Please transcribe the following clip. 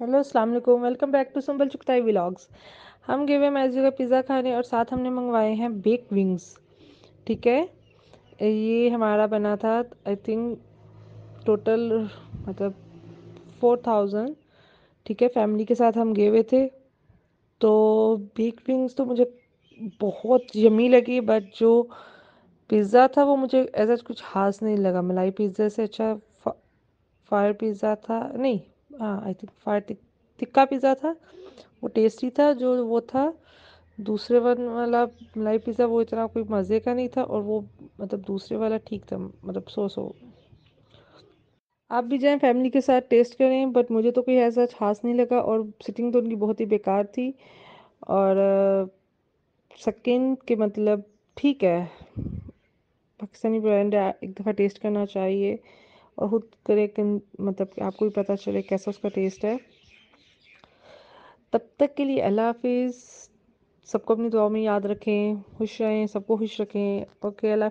hello अस्सलाम वालेकुम welcome back to Sambal Chughtai vlogs हम गए हुए मैजी का पिज़्ज़ा खाने और साथ हमने मंगवाए हैं बेक विंग्स ठीक है ये हमारा बना था आई थिंक टोटल मतलब फोर थाउजेंड ठीक है फैमिली के साथ हम गए हुए थे तो बेक विंग्स तो मुझे बहुत यमी लगी बट जो पिज़्ज़ा था वो मुझे ऐसा कुछ खास नहीं लगा मलाई पिज़्ज़ा से अच्छा फायर पिज़्ज़ा था नहीं हाँ I think fire tikka pizza था वो टेस्टी था जो वो था दूसरे वन वाला मलाई पिज़्ज़ा वो इतना कोई मज़े का नहीं था और वो मतलब दूसरे वाला ठीक था मतलब सो सो आप भी जाएं फैमिली के साथ टेस्ट करें बट मुझे तो कोई ऐसा खास नहीं लगा और सिटिंग तो उनकी बहुत ही बेकार थी और सेकेंड के मतलब ठीक है पाकिस्तानी ब्रांड एक दफ़ा टेस्ट करना चाहिए और खुद करे मतलब आपको भी पता चले कैसा उसका टेस्ट है तब तक के लिए अल्लाह हाफिज़ सबको अपनी दुआ में याद रखें खुश रहें सबको खुश रखें ओके अल्लाह